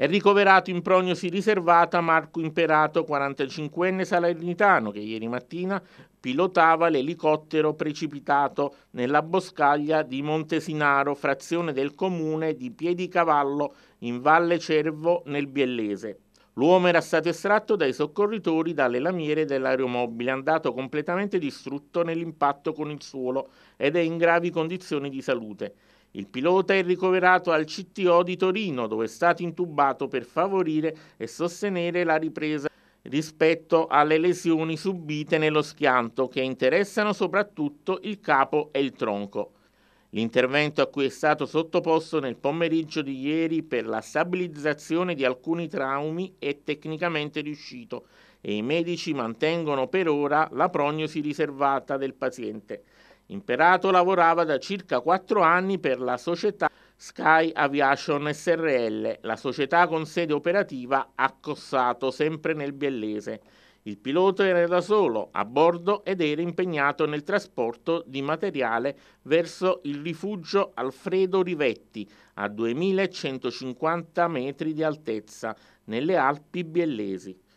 È ricoverato in prognosi riservata Marco Imperato, 45enne salernitano, che ieri mattina pilotava l'elicottero precipitato nella boscaglia di Montesinaro, frazione del comune di Piedicavallo, in Valle Cervo, nel Biellese. L'uomo era stato estratto dai soccorritori dalle lamiere dell'aeromobile, andato completamente distrutto nell'impatto con il suolo ed è in gravi condizioni di salute. Il pilota è ricoverato al CTO di Torino, dove è stato intubato per favorire e sostenere la ripresa rispetto alle lesioni subite nello schianto che interessano soprattutto il capo e il tronco. L'intervento a cui è stato sottoposto nel pomeriggio di ieri per la stabilizzazione di alcuni traumi è tecnicamente riuscito e i medici mantengono per ora la prognosi riservata del paziente. Imperato lavorava da circa quattro anni per la società Sky Aviation SRL, la società con sede operativa a Cossato, sempre nel Biellese. Il pilota era da solo a bordo ed era impegnato nel trasporto di materiale verso il rifugio Alfredo Rivetti a 2150 metri di altezza nelle Alpi biellesi.